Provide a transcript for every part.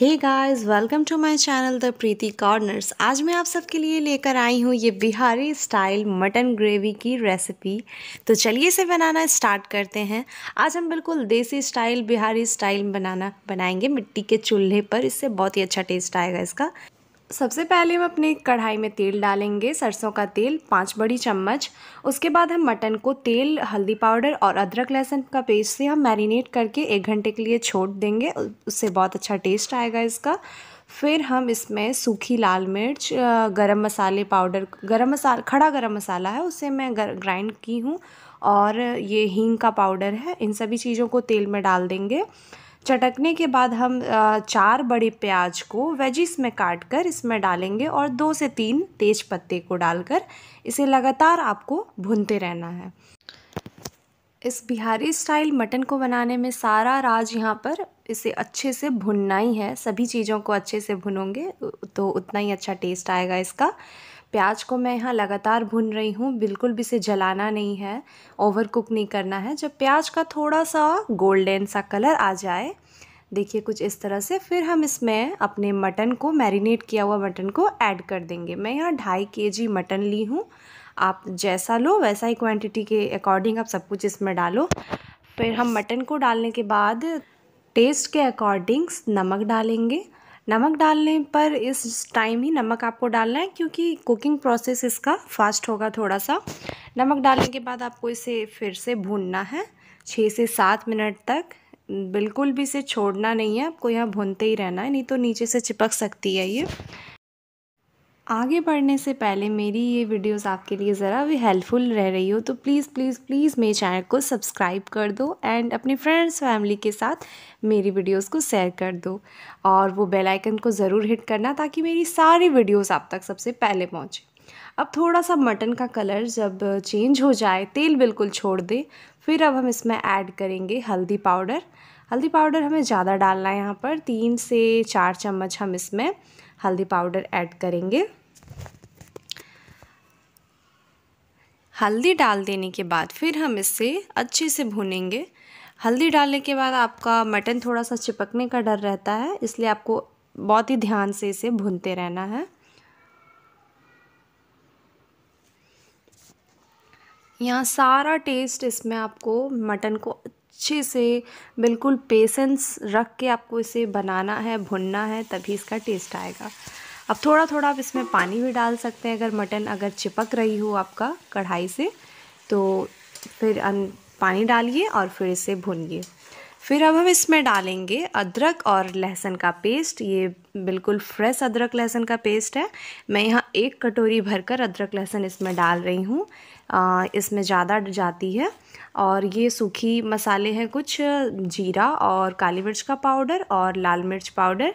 hey guys welcome to my channel the Preeti corners आज मैं आप सबके लिए लेकर आई हूँ ये बिहारी स्टाइल मटन ग्रेवी की रेसिपी तो चलिए इसे बनाना स्टार्ट करते हैं आज हम बिल्कुल देसी स्टाइल बिहारी स्टाइल बनाना बनाएंगे मिट्टी के चूल्हे पर इससे बहुत ही अच्छा टेस्ट आएगा इसका सबसे पहले हम अपने कढ़ाई में तेल डालेंगे सरसों का तेल पाँच बड़ी चम्मच उसके बाद हम मटन को तेल हल्दी पाउडर और अदरक लहसुन का पेस्ट से हम मैरिनेट करके एक घंटे के लिए छोड़ देंगे उससे बहुत अच्छा टेस्ट आएगा इसका फिर हम इसमें सूखी लाल मिर्च गरम मसाले पाउडर गरम मसाला खड़ा गरम मसाला है उसे मैं ग्राइंड की हूँ और ये हींग का पाउडर है इन सभी चीज़ों को तेल में डाल देंगे चटकने के बाद हम चार बड़े प्याज को वेजिस में काट कर इसमें डालेंगे और दो से तीन तेज पत्ते को डालकर इसे लगातार आपको भूनते रहना है इस बिहारी स्टाइल मटन को बनाने में सारा राज यहाँ पर इसे अच्छे से भुनना ही है सभी चीज़ों को अच्छे से भुनोगे तो उतना ही अच्छा टेस्ट आएगा इसका प्याज को मैं यहाँ लगातार भुन रही हूँ बिल्कुल भी इसे जलाना नहीं है ओवर कुक नहीं करना है जब प्याज का थोड़ा सा गोल्डन सा कलर आ जाए देखिए कुछ इस तरह से फिर हम इसमें अपने मटन को मैरिनेट किया हुआ मटन को ऐड कर देंगे मैं यहाँ ढाई के जी मटन ली हूँ आप जैसा लो वैसा ही क्वांटिटी के अकॉर्डिंग आप सब कुछ इसमें डालो फिर हम मटन को डालने के बाद टेस्ट के अकॉर्डिंग्स नमक डालेंगे नमक डालने पर इस टाइम ही नमक आपको डालना है क्योंकि कुकिंग प्रोसेस इसका फास्ट होगा थोड़ा सा नमक डालने के बाद आपको इसे फिर से भूनना है छः से सात मिनट तक बिल्कुल भी इसे छोड़ना नहीं है आपको यहाँ भूनते ही रहना है नहीं तो नीचे से चिपक सकती है ये आगे बढ़ने से पहले मेरी ये वीडियोस आपके लिए ज़रा भी हेल्पफुल रह रही हो तो प्लीज़ प्लीज़ प्लीज़ मेरे चैनल को सब्सक्राइब कर दो एंड अपने फ्रेंड्स फैमिली के साथ मेरी वीडियोस को शेयर कर दो और वो बेल आइकन को ज़रूर हिट करना ताकि मेरी सारी वीडियोस आप तक सबसे पहले पहुँचें अब थोड़ा सा मटन का कलर जब चेंज हो जाए तेल बिल्कुल छोड़ दे फिर अब हम इसमें ऐड करेंगे हल्दी पाउडर हल्दी पाउडर हमें ज़्यादा डालना है यहाँ पर तीन से चार चम्मच हम इसमें हल्दी पाउडर ऐड करेंगे हल्दी डाल देने के बाद फिर हम इसे अच्छे से भूनेंगे हल्दी डालने के बाद आपका मटन थोड़ा सा चिपकने का डर रहता है इसलिए आपको बहुत ही ध्यान से इसे भूनते रहना है यहाँ सारा टेस्ट इसमें आपको मटन को अच्छे से बिल्कुल पेशेंस रख के आपको इसे बनाना है भुनना है तभी इसका टेस्ट आएगा अब थोड़ा थोड़ा आप इसमें पानी भी डाल सकते हैं अगर मटन अगर चिपक रही हो आपका कढ़ाई से तो फिर पानी डालिए और फिर इसे भूनिए फिर अब हम इसमें डालेंगे अदरक और लहसुन का पेस्ट ये बिल्कुल फ्रेश अदरक लहसुन का पेस्ट है मैं यहाँ एक कटोरी भरकर अदरक लहसुन इसमें डाल रही हूँ इसमें ज़्यादा जाती है और ये सूखी मसाले हैं कुछ जीरा और काली मिर्च का पाउडर और लाल मिर्च पाउडर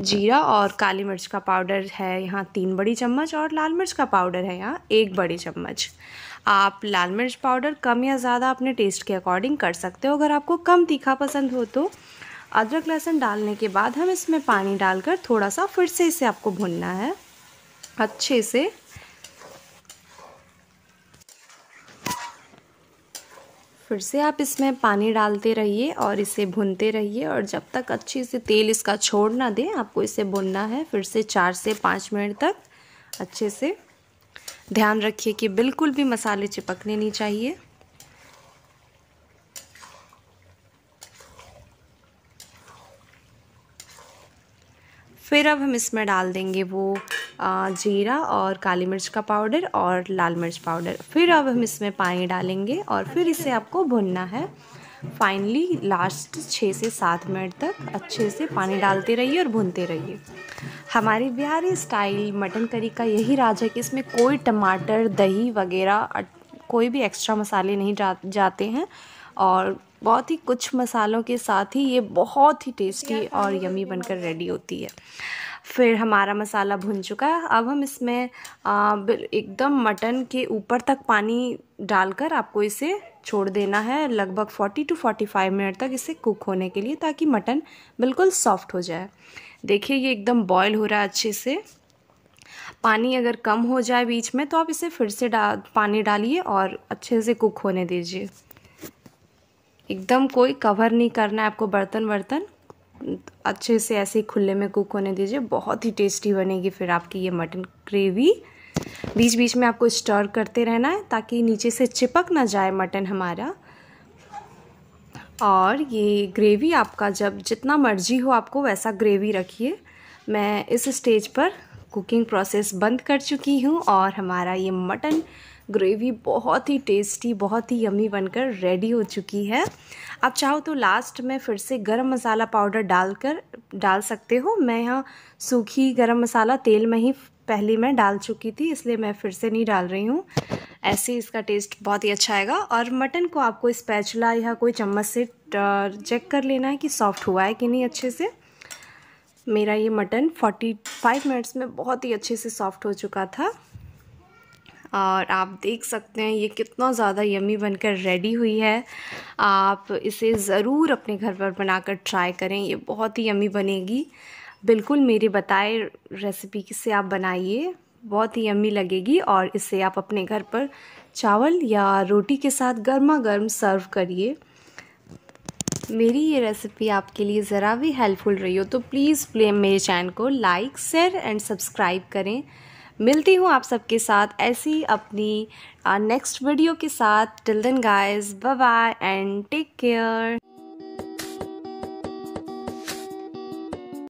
जीरा और काली मिर्च का पाउडर है यहाँ तीन बड़ी चम्मच और लाल मिर्च का पाउडर है यहाँ एक बड़ी चम्मच आप लाल मिर्च पाउडर कम या ज़्यादा अपने टेस्ट के अकॉर्डिंग कर सकते हो अगर आपको कम तीखा पसंद हो तो अदरक लहसुन डालने के बाद हम इसमें पानी डालकर थोड़ा सा फिर से इसे आपको भुनना है अच्छे से फिर से आप इसमें पानी डालते रहिए और इसे भूनते रहिए और जब तक अच्छे से तेल इसका छोड़ ना दें आपको इसे भूनना है फिर से चार से पाँच मिनट तक अच्छे से ध्यान रखिए कि बिल्कुल भी मसाले चिपकने नहीं चाहिए फिर अब हम इसमें डाल देंगे वो जीरा और काली मिर्च का पाउडर और लाल मिर्च पाउडर फिर अब हम इसमें पानी डालेंगे और फिर इसे आपको भुनना है फाइनली लास्ट छः से सात मिनट तक अच्छे से पानी डालते रहिए और भूनते रहिए हमारी बिहारी स्टाइल मटन करी का यही राज है कि इसमें कोई टमाटर दही वगैरह कोई भी एक्स्ट्रा मसाले नहीं जा, जाते हैं और बहुत ही कुछ मसालों के साथ ही ये बहुत ही टेस्टी और यमी बनकर रेडी होती है फिर हमारा मसाला भुन चुका है अब हम इसमें एकदम मटन के ऊपर तक पानी डालकर आपको इसे छोड़ देना है लगभग 40 टू 45 मिनट तक इसे कुक होने के लिए ताकि मटन बिल्कुल सॉफ्ट हो जाए देखिए ये एकदम बॉयल हो रहा है अच्छे से पानी अगर कम हो जाए बीच में तो आप इसे फिर से डा पानी डालिए और अच्छे से कुक होने दीजिए एकदम कोई कवर नहीं करना है आपको बर्तन वर्तन अच्छे से ऐसे ही खुले में कुक होने दीजिए बहुत ही टेस्टी बनेगी फिर आपकी ये मटन ग्रेवी बीच बीच में आपको स्टर करते रहना है ताकि नीचे से चिपक ना जाए मटन हमारा और ये ग्रेवी आपका जब जितना मर्जी हो आपको वैसा ग्रेवी रखिए मैं इस स्टेज पर कुकिंग प्रोसेस बंद कर चुकी हूँ और हमारा ये मटन ग्रेवी बहुत ही टेस्टी बहुत ही यमी बनकर रेडी हो चुकी है आप चाहो तो लास्ट में फिर से गरम मसाला पाउडर डालकर डाल सकते हो मैं यहाँ सूखी गरम मसाला तेल में ही पहले मैं डाल चुकी थी इसलिए मैं फिर से नहीं डाल रही हूँ ऐसे इसका टेस्ट बहुत ही अच्छा आएगा और मटन को आपको स्पैचुला या कोई चम्मच से चेक कर लेना है कि सॉफ्ट हुआ है कि नहीं अच्छे से मेरा ये मटन 45 मिनट्स में बहुत ही अच्छे से सॉफ्ट हो चुका था और आप देख सकते हैं ये कितना ज़्यादा यमी बनकर रेडी हुई है आप इसे ज़रूर अपने घर पर बनाकर ट्राई करें ये बहुत ही यमी बनेगी बिल्कुल मेरे बताए रेसिपी से आप बनाइए बहुत ही यमी लगेगी और इसे आप अपने घर पर चावल या रोटी के साथ गर्मा गर्म सर्व करिए मेरी ये रेसिपी आपके लिए ज़रा भी हेल्पफुल रही हो तो प्लीज़ प्ले मेरे चैनल को लाइक शेयर एंड सब्सक्राइब करें मिलती हूँ आप सबके साथ ऐसी अपनी नेक्स्ट वीडियो के साथ till then guys bye bye and take care